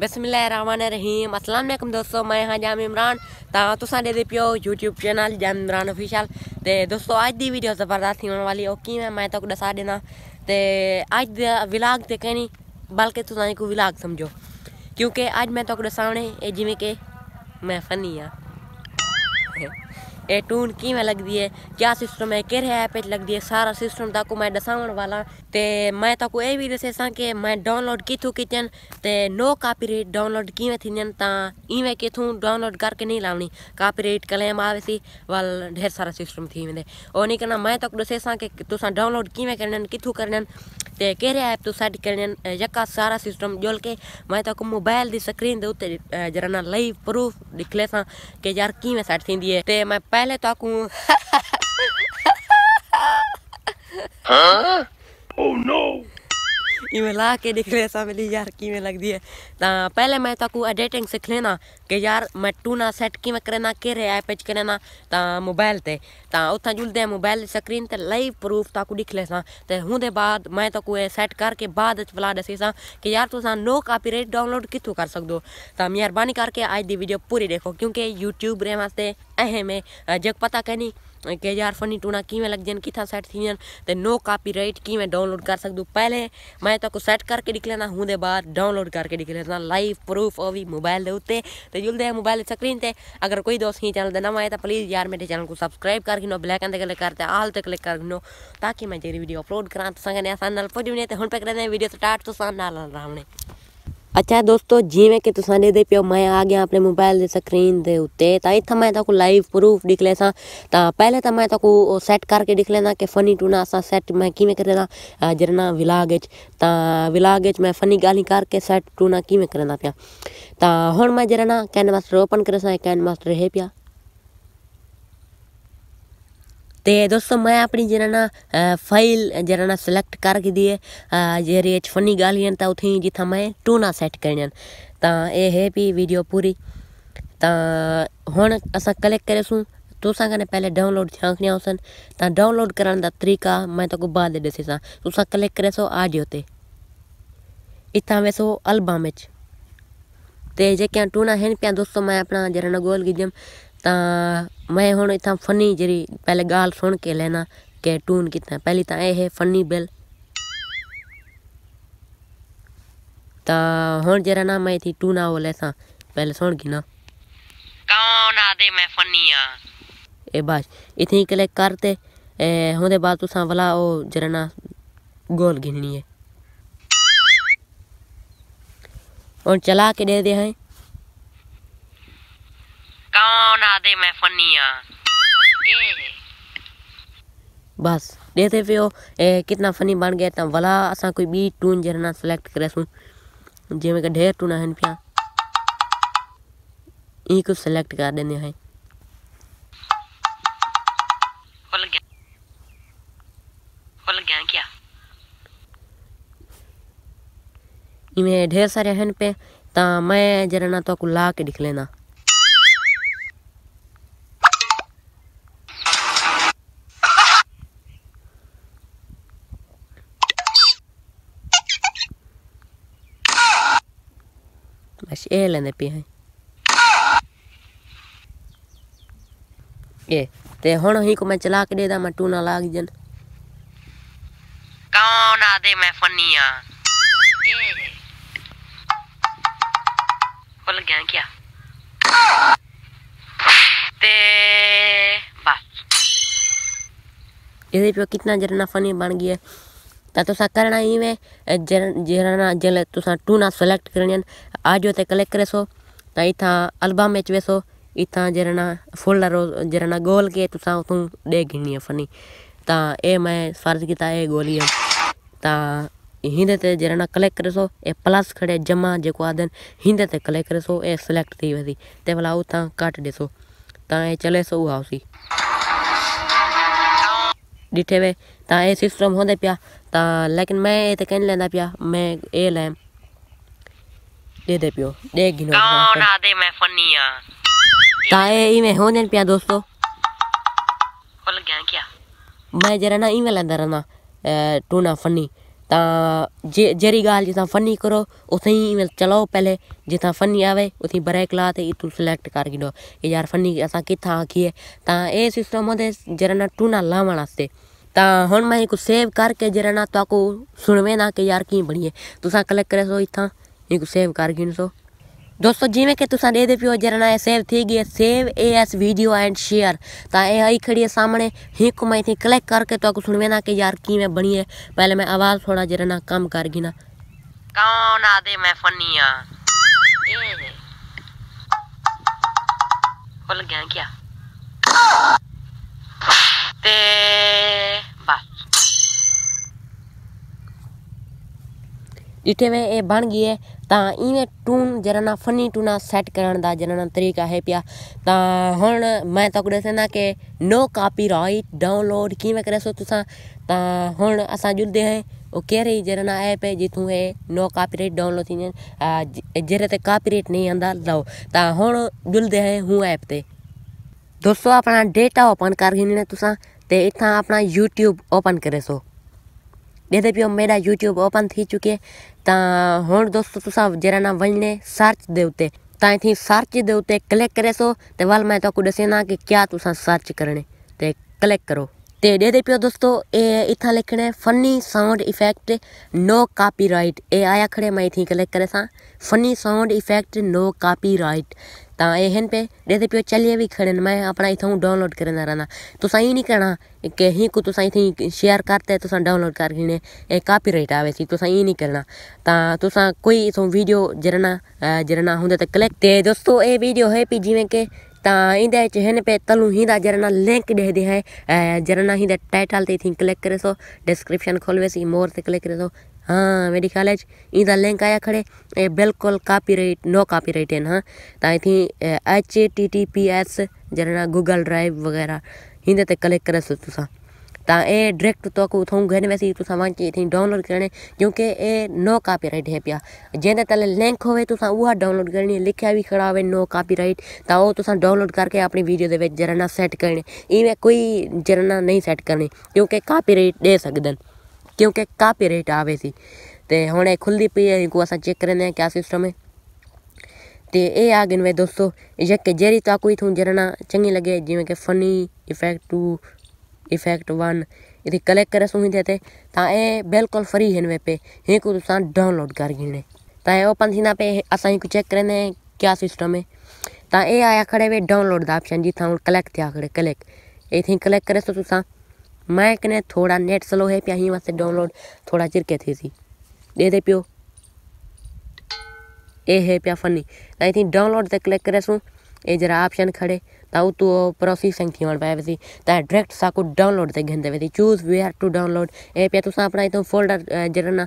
बसमीम असलम दोस्तों मैं हाँ जाम इमरान ਤਾਂ ਤੁਸੀਂ ਦੇ ਪਿਓ YouTube ਚੈਨਲ ਜਮਰਾਨ ਅਫੀਸ਼ੀਅਲ ਤੇ ਦੋਸਤੋ ਅੱਜ ਦੀ ਵੀਡੀਓ ਜ਼ਬਰਦਸਤ ਹੋਣ ਵਾਲੀ ਹੈ ਕਿਵੇਂ ਮੈਂ ਤੁਹਾਨੂੰ ਦੱਸਾ ਦੇਣਾ ਤੇ ਅੱਜ ਦਾ ਵਲੌਗ ਤੇ ਕਹਿਣੀ ਬਲਕਿ ਤੁਸੀਂ ਇਹਨੂੰ ਵਲੌਗ ਸਮਝੋ ਕਿਉਂਕਿ ਅੱਜ ਮੈਂ ਤੁਹਾਨੂੰ ਦੱਸਾਉਣੇ ਇਹ ਜਿਵੇਂ ਕਿ ਮੈਂ ਫਨੀ ਆ थे ए टून किवें लगदी है क्या सिस्टम है केरे ऐप लगदी है सारा सिस्टम तक मैं दसावण वाला ते मैं तक ये भी दसेसा कि मैं डाउनलोड किथू किचन ते नो कॉपीराइट डाउनलोड किवें थींदन ता इवें किथू डाउनलोड करके नहीं लावनी कॉपीराइट कलेम आवे सी वाल ढेर सारा सिस्टम थी वेंदे और नहीं करना मैं तक दसेसा कि तुसा डाउनलोड किवें करन किथू करन ਤੇ ਕਹਿ ਰਿਹਾ ਹੈ ਤੂੰ ਸਾਡੀ ਕਰਨ ਯਕਾ ਸਾਰਾ ਸਿਸਟਮ ਜੋਲ ਕੇ ਮੈਂ ਤਾਂ ਕੋ ਮੋਬਾਈਲ ਦੀ ਸਕਰੀਨ ਦੇ ਉੱਤੇ ਜਰਾ ਨਾ ਲਾਈਵ ਪ੍ਰੂਫ ਦਿਖਲੇ ਸਾਂ ਕਿ ਯਾਰ ਕਿਵੇਂ ਸੈੱਟ ਥੀਂਦੀ ਹੈ ਤੇ ਮੈਂ ਪਹਿਲੇ ਤਾਂ ਕੋ ਹਾਂ ਓ ਨੋ इमें ला के निकले समझी यार कि में लगदी है ता पहले मैं तकू एडिटिंग सीख लेना कि यार मैं टू ना सेट कि में करना केरे ऐप करना ता मोबाइल ते ता उथा जुलदे मोबाइल स्क्रीन ते लाइव प्रूफ तक दिख ले सा ते हुंदे बाद मैं तकू ए सेट करके बाद च दसी स कि यार तुसा नो रेट डाउनलोड कितों कर सकदो ता मेहरबानी करके आज की वीडियो पूरी देखो क्योंकि यूट्यूब रे वास्ते है जग पता नहीं के यार फनी टूना किमें लग जन किथा सेट थी जन तो नो कापी राइट किमें मैं डाउनलोड कर सकूँ पहले मैं तो सैट करके निकले लेना हूँ बाहर डाउनलोड करके निकले लेना लाइव प्रूफ अभी मोबाइल के उत्ते तो जुलते मोबाइल स्क्रीन से अगर कोई दोस्त ही चैनल नवा आए तो प्लीज़ यार मेरे चैनल को सब्सक्राइब कर गिनो एंड क्लिक करते आल तक क्लिक कर गिनो ताकि मैं जी वीडियो अपलोड करा तो संगे आसान पहुँच हम हूँ पे करते वीडियो स्टार्ट तो सामने ਅੱਛਾ ਦੋਸਤੋ ਜਿਵੇਂ ਕਿ ਤੁਸੀਂ ਦੇਖਦੇ ਪਿਓ ਮੈਂ ਆ ਗਿਆ ਆਪਣੇ ਮੋਬਾਈਲ ਦੇ ਸਕਰੀਨ ਦੇ ਉੱਤੇ ਤਾਂ ਇੱਥੇ ਮੈਂ ਤੁਹਾਨੂੰ ਲਾਈਵ ਪ੍ਰੂਫ ਦਿਖ ਲੈਸਾਂ ਤਾਂ ਪਹਿਲੇ ਤਾਂ ਮੈਂ ਤੁਹਾਨੂੰ ਸੈੱਟ ਕਰਕੇ ਦਿਖ ਲੈਣਾ ਕਿ ਫਨੀ ਟੂਨਾ ਅਸਾਂ ਸੈੱਟ ਮੈਂ ਕਿਵੇਂ ਕਰਨਾ ਜਰਨਾ ਵਿਲਾਗ ਵਿੱਚ ਤਾਂ ਵਿਲਾਗ ਵਿੱਚ ਮੈਂ ਫਨੀ ਗਾਲੀ ਕਰਕੇ ਸੈੱਟ ਟੂਨਾ ਕਿਵੇਂ ਕਰਨਾ ਪਿਆ ਤਾਂ ਹੁਣ ਮੈਂ ਜਰਨਾ ਕੈਨਵਸ ਓਪਨ ਕਰਸਾਂ ਕੈਨਵਸ ਰਹੇ ਪਿਆ तो दोस्तों मैं अपनी जरा ना फाइल जरा ना सिलेक्ट कर करके दिए जरी फनी गालियां तो उठी जिथा मैं टूना सैट करनी तो ये है भी वीडियो पूरी तो हूँ अस कलेक्ट करेसूँ तोसां कने पहले डाउनलोड थिया खणिया हुसन ता डाउनलोड करण दा तरीका मैं तो को बाद दसे सा तोसां क्लिक करे सो ऑडियो ते इथा वेसो एल्बम विच ते जेके टूना हैं पिया दोस्तों मैं अपना जरा गोल गिजम ਤਾਂ ਮੈਂ ਹੁਣ ਇਥਾਂ ਫਨੀ ਜਿਹੜੀ ਪਹਿਲੇ ਗਾਲ ਸੁਣ ਕੇ ਲੈਣਾ ਕਿ ਟੂਨ ਕਿਤਨਾ ਪਹਿਲੀ ਤਾਂ ਇਹ ਹੈ ਫਨੀ ਬੈਲ ਤਾਂ ਹੁਣ ਜਿਹੜਾ ਨਾ ਮੈਂ ਇਥੀ ਟੂਨ ਆਉ ਲੈਸਾਂ ਪਹਿਲੇ ਸੁਣ ਗਈ ਨਾ ਕੌਣ ਆਦੇ ਮੈਂ ਫਨੀ ਆ ਇਹ ਬਾਸ ਇਥੇ ਕਲਿੱਕ ਕਰਤੇ ਹੁੰਦੇ ਬਾਅਦ ਤੁਸੀਂ ਵਲਾ ਉਹ ਜਿਹੜਾ ਨਾ गोल गिननी है और चला के दे दे हैं दे मैं फनिया बस देते पे हो ए, कितना फनी बन गया था वाला असा कोई बी टून जरना ना करे सु जैमें का ढेर टून है पिया ई को सिलेक्ट कर देने है खुल गया खुल गया क्या इमें ढेर सारे हैं पे ता मैं जरना तो को ला के दिख लेना Mas ela na pia. ये ते हण ही को मैं चला के देदा मैं टूना लाग जन कौन आदे मैं फनिया खुल गया क्या ते बस ये देखो कितना जरना फनी बन गया त तोसां करिणा इहे जहिड़ा जहिड़ा जंहिं लाइ तोसां टूना सिलेक्ट करणी आडियो ऑडियो ते क्लिक करे सो तो इतना अल्बम अची वेसो इथां जहिड़ा फोल्डर जहिड़ा गोल के तुसा उतां दे घिणी आहे फनी त ए मैं फर्ज़ की ए गोली आहे त हिंद ते जहिड़ा क्लिक करे सो ए प्लस खड़े जमा जो आदन देन हिंद ते क्लिक करे सो ए सिलेक्ट थी वई तंहिं महिल उतां काट ॾिसो त ऐं चले सो उसी डिठे वे ਤਾਂ ਇਹ ਸਿਸਟਮ ਹੁੰਦਾ ਪਿਆ ਤਾਂ ਲੇਕਿਨ ਮੈਂ ਇਹ ਤੇ ਕਹਿਣ ਲੈਂਦਾ ਪਿਆ ਮੈਂ ਇਹ ਲੈ ਦੇ ਦੇ ਪਿਓ ਦੇ ਗਿਨੋ ਕੌਣ ਆ ਦੇ ਮੈਂ ਫਨੀ ਆ ਤਾਂ ਇਹ ਇਵੇਂ ਹੋਣੇ ਪਿਆ ਦੋਸਤੋ ਖੁੱਲ ਗਿਆ ਕਿਆ ਮੈਂ ਜਰਾ ਨਾ ਇਵੇਂ ਲੈਂਦਾ ਰਹਿਣਾ ਟੂਨਾ ਫਨੀ ਤਾਂ ਜੇ ਜਰੀ ਗਾਲ ਜਿੱਦਾਂ ਫਨੀ ਕਰੋ ਉਥੇ ਹੀ ਚਲੋ ਪਹਿਲੇ ਜਿੱਦਾਂ ਫਨੀ ਆਵੇ ਉਥੇ ਬਰੇਕ ਲਾ ਤੇ ਇਤੂ ਸਿਲੈਕਟ ਕਰ ਗਿਨੋ ਯਾਰ ਫਨੀ ਅਸਾਂ ਕਿਥਾ ਆਖੀਏ ਤਾਂ ਇਹ ਸਿਸਟਮ ਉਹਦੇ ਜਰਾ ਨਾ ਟੂਨਾ ਲਾਵਣ ਵਾਸਤੇ ਤਾਂ ਹੁਣ ਮੈਂ ਇੱਕ ਸੇਵ ਕਰਕੇ ਜਰਾ ਨਾ ਤਾਕੋ ਸੁਣਵੇਂ ਨਾ ਕਿ ਯਾਰ ਕੀ ਬਣੀਏ ਤੁਸੀਂ ਕਲਿੱਕ ਕਰੇ ਸੋ ਇਥਾਂ ਇਹ ਇੱਕ ਸੇਵ ਕਰ ਗਿਨ ਸੋ दोस्तों जिमें कि तुसा दे पियो जरना सेव थी गई save as video and share तो यह आई खड़ी है सामने हिक मैं थी क्लिक करके तो आपको सुनवे कि यार की मैं बनी है पहले मैं आवाज़ थोड़ा जरना कम कर गई ना कौन आदे मैं फनिया खुल गया क्या इठे वे ये बन गई है तो इवें टून जरा ना फनी टूना सैट कर जरा तरीका है पिया तो हम मैं तकड़े से कि नो कापी राइट डाउनलोड किवें करे सो तुसा तो हूँ अस जुड़ते हैं वो कह रही जरा ऐप है जितू ये नो कापीराइट डाउनलोड थी जरे ते कापीराइट नहीं आंदा लो तो हूँ जुड़ते हैं हूँ ऐप ते दोस्तों अपना डेटा ओपन कर गिने तुसा तो इतना अपना यूट्यूब ओपन करे सो દેતે પ્યો મેરા યુટ્યુબ ઓપન થઈ ચૂકે તા હોણ દોસ્તો તુસા જેરા ના વણને સર્ચ દેવતે ताइथी सर्च दे उते क्लिक करे सो ते वाल मैं तो दसेना कि क्या तुसा सर्च करने ते क्लिक करो ते दे पियो दोस्तों ए इथा लिखने funny sound effect no copyright ए आया खड़े मैं इथी क्लिक करे सा funny sound effect no copyright ਤਾਂ ਇਹਨ ਪੇ ਦੇਦੇ ਪਿਓ ਚੱਲੇ ਵੀ ਖੜਨ ਮੈਂ ਆਪਣਾ ਇਥੋਂ ਡਾਊਨਲੋਡ ਕਰਨਾ ਰਹਾ ਤੁਸੀਂ ਹੀ ਨਹੀਂ ਕਰਨਾ ਕਹਿਣਾ ਹੀ ਕੋ ਤੁਸੀਂ ਇਥੇ ਸ਼ੇਅਰ ਕਰਤੇ ਤੁਸੀਂ ਡਾਊਨਲੋਡ ਕਰ ਗਿਨੇ ਇਹ ਕਾਪੀਰਾਈਟ ਆਵੇ ਸੀ ਤੁਸੀਂ ਹੀ ਨਹੀਂ ਕਰਨਾ ਤਾਂ ਤੁਸੀਂ ਕੋਈ ਇਥੋਂ ਵੀਡੀਓ ਜਰਨਾ ਜਰਨਾ ਹੁੰਦੇ ਤਾਂ ਕਲਿੱਕ ਤੇ ਦੋਸਤੋ ਇਹ ਵੀਡੀਓ ਹੈ ਪੀ ਜਿਵੇਂ ਕਿ ਤਾਂ ਇਹਦੇ ਚ ਹਨ ਪੇ ਤਲੂ ਹੀ ਦਾ ਜਰਨਾ ਲਿੰਕ ਦੇ ਦੇ ਹੈ ਜਰਨਾ ਹੀ ਦਾ ਟਾਈਟਲ ਤੇ ਥੀ ਕਲਿੱਕ ਕਰੇ ਸੋ ਡਿਸਕ੍ਰਿਪਸ਼ਨ ਖੋਲਵੇ ਸੀ ਮੋਰ ਤੇ ਕਲਿੱਕ ਕਰੇ ਸੋ ಹಾಂ ವೆರಿ ಕಾಲೇಜ್ लिंक आया खड़े ಖಡೆ बिल्कुल राइट नो कॉपीराइट है ना ताई थी H T T P S जरना गूगल ड्राइव वगैरह हिंदे ते कलेक्ट करे सो तुसा ता ए डायरेक्ट तो को थों घर में सी तुसा वांची थी डाउनलोड करने क्योंकि ए नो राइट है पिया जेने तले लिंक होवे तुसा उहा डाउनलोड करनी लिखा भी खड़ा होवे नो राइट ता वो तुसा डाउनलोड करके अपनी वीडियो दे विच जरना सेट करने इवे कोई जरना नहीं सेट करनी क्योंकि कॉपीराइट दे सकदन કે ઓકે કે કેપિરેટ આવે થી તે હોણે ખુલી દીપી આયે કો આસા ચેક કરે ને કે આ સિસ્ટમ હે તે એ આ ગય ન વે દોસ્તો એક કે જેરી તો કોઈ થું જરના ચંગી લાગે જી કે ફની ઇફેક્ટ ટુ ઇફેક્ટ 1 ઇથી કલેક્ટ કરે સુહી દેતે તા એ બિલકુલ ફ્રી હે ન વે પે હે કુસા ડાઉનલોડ કર ગીને તા ઓપન થી ના પે આસા હી કુ ચેક કરે ને કે આ સિસ્ટમ હે તા એ આયા ખડે વે ડાઉનલોડ દા ઓપ્શન જી થા કલેક્ટ થા ખડે કલેક્ટ ઇથી ક્લિક કરે સુ તો સુસા मैं कने थोड़ा नेट स्लो है पिया वास्ते डाउनलोड थोड़ा चिर के थी सी दे दे पियो ए है पिया फनी नहीं थी डाउनलोड से क्लिक करे सू ए जरा ऑप्शन खड़े ताऊ तो प्रोसेसिंग थियण पए वसी तव्हां डायरेक्ट साको डाउनलोड ते घिंदे वसी चूज़ वेयर टू डाउनलोड ए पे तुसां अपना हितां फोल्डर जहिड़ा न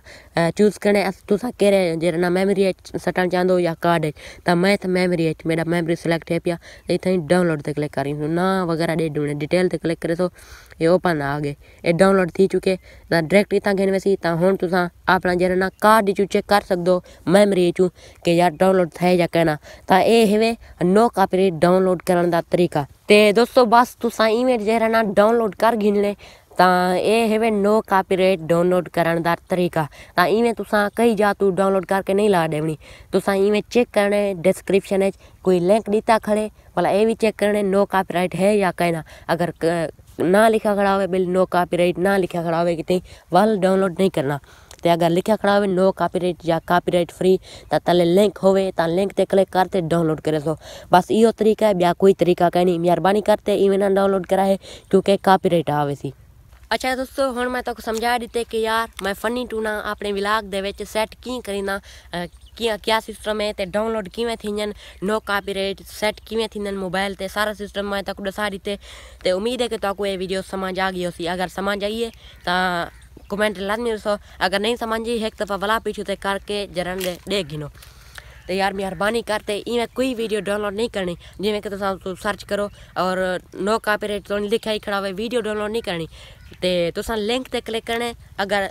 चूज़ करणु तुसां कहिड़े जहिड़ा न मेमरी सटणु चाहींदो या कार्ड त मैं त मेमरी एच मेरा मेमरी सिलेक्ट थिए पिया हितां डाउनलोड ते क्लिक करींदो ना वग़ैरह ॾे ॾिण डिटेल ते क्लिक करे सो तो ये ओपन आ गए ये डाउनलोड थी चुके ना डायरेक्ट इतना घेन वैसी तो हूँ तुम अपना जरा ना कार्ड चू चेक कर सदो मेमरी चू कि यार डाउनलोड थे या कहना तो ये हेवे नो कॉपीराइट डाउनलोड करण का तरीका ते दोस्तों बस तुसां इमेज जेहड़ा ना डाउनलोड कर गिन ले ਤਾਂ ਇਹ ਹੈਵੇ ਨੋ ਕਾਪੀਰਾਈਟ ਡਾਊਨਲੋਡ ਕਰਨ ਦਾ ਤਰੀਕਾ ਤਾਂ ਇਵੇਂ ਤੁਸੀਂ ਕਈ ਜਾ ਤੂੰ ਡਾਊਨਲੋਡ ਕਰਕੇ ਨਹੀਂ ਲਾ ਦੇਣੀ ਤੁਸੀਂ ਇਵੇਂ ਚੈੱਕ ਕਰਨੇ ਡਿਸਕ੍ਰਿਪਸ਼ਨ ਵਿੱਚ ਕੋਈ ਲਿੰਕ ਦਿੱਤਾ ਖੜੇ ਭਲਾ ਇਹ ਵੀ ਚੈੱਕ ਕਰਨੇ ਨੋ ਕਾਪੀਰਾਈਟ ਹੈ ਜਾਂ ਕਹਿਣਾ ਅਗਰ ਨਾ ਲਿਖਿਆ ਖੜਾ ਹੋਵੇ ਬਿਲ ਨੋ ਕਾਪੀਰਾਈਟ ਨਾ ਲਿਖਿਆ ਖੜਾ ਹੋਵੇ ਕਿਤੇ ਵੱਲ ਡਾਊਨਲੋਡ ਨਹੀਂ ਕਰਨਾ सकते अगर लिखा खड़ा हो नो कॉपीराइट या कॉपीराइट फ्री तो तले लिंक हो लिंक से क्लिक करते डाउनलोड करे सो बस इो तरीक़ा है ॿिया कोई तरीक़ा कान्हे मेहरबानी करते इवे न डाउनलोड कराए क्योंकि कॉपीराइट आवे सी अच्छा दोस्तों हूँ मैं तक तो समझा दीते कि यार मैं फनी टूना अपने विलाग के सैट कि करीना क्या क्या सिस्टम है तो डाउनलोड किवें थींदन नो कॉपीराइट सैट किवें मोबाइल से सारा सिस्टम मैं तक दसा दीते तो उम्मीद है कि तक ये वीडियो समझ आ गई अगर समझ आइए तो कमेंट लाजमी दसो अगर नहीं सम्झी एक दफ़ा तो भला पीछू ते करके जरण दे ॾे घिनो त तो यार महिरबानी करते त कोई वीडियो डाउनलोड नहीं करनी जिवें कि तुसां सर्च करो और नो कॉपीराइट तो लिखा ही खड़ा हुआ वीडियो डाउनलोड नहीं करनी ਤੇ ਤੁਸੀਂ ਲਿੰਕ ਤੇ ਕਲਿੱਕ ਕਰਨਾ ਅਗਰ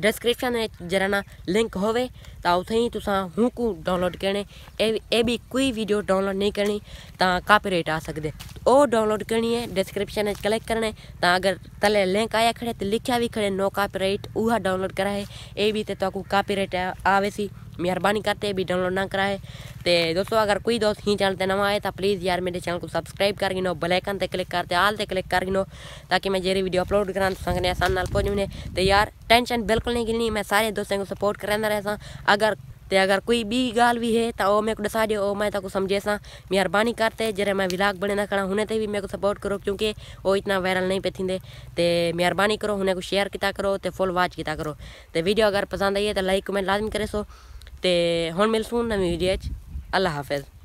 ਡਿਸਕ੍ਰਿਪਸ਼ਨ ਵਿੱਚ ਜਰਾ ਨਾ ਲਿੰਕ ਹੋਵੇ ਤਾਂ ਉਥੇ ਹੀ ਤੁਸੀਂ ਹੂਕੂ ਡਾਊਨਲੋਡ ਕਰਨੇ ਇਹ ਇਹ ਵੀ ਕੋਈ ਵੀਡੀਓ ਡਾਊਨਲੋਡ ਨਹੀਂ ਕਰਨੀ ਤਾਂ ਕਾਪੀਰਾਈਟ ਆ ਸਕਦੇ ਉਹ ਡਾਊਨਲੋਡ ਕਰਨੀ ਹੈ ਡਿਸਕ੍ਰਿਪਸ਼ਨ ਵਿੱਚ ਕਲਿੱਕ ਕਰਨਾ ਤਾਂ ਅਗਰ ਤਲੇ ਲਿੰਕ ਆਇਆ ਖੜੇ ਤੇ ਲਿਖਿਆ ਵੀ ਖੜੇ ਨੋ ਕਾਪੀਰਾਈਟ ਉਹ ਡਾਊਨਲੋਡ ਕਰਾਏ ਇਹ ਵੀ ਤੇ ਤੁਹਾਨੂੰ ਕਾਪੀਰਾਈਟ ਆਵੇ ਸੀ मेहरबानी करते भी डाउनलोड ना कराए तो दोस्तों अगर कोई दोस्त ही चैनल पर नवा आए तो प्लीज़ यार मेरे चैनल को सब्सक्राइब कर गिनो बेलाइकन पर क्लिक करते आल पर क्लिक कर गिनो ताकि मैं जेरी वीडियो अपलोड करा सकने आसान नाल पहुँच मैंने तो यार टेंशन बिल्कुल नहीं गिनी मैं सारे दोस्तों को सपोर्ट कराना रहसा अगर तो अगर कोई भी गाल भी है तो मेरे को दसा दियो मैं तक समझे सा मेहरबानी करते जरा मैं विलाग बने ना खड़ा हुने ते भी मेरे को सपोर्ट करो क्योंकि वो इतना वायरल नहीं पे थींदे तो मेहरबानी करो उन्हें को शेयर किता करो तो फुल वॉच किता करो तो वीडियो अगर पसंद आई है तो लाइक कमेंट लाजमी करे सो ਤੇ ਹੁਣ ਮਿਲਸੂਨ ਨਵੀਂ ਵੀਡੀਓ 'ਚ ਅੱਲਾ ਹਾਫਿਜ਼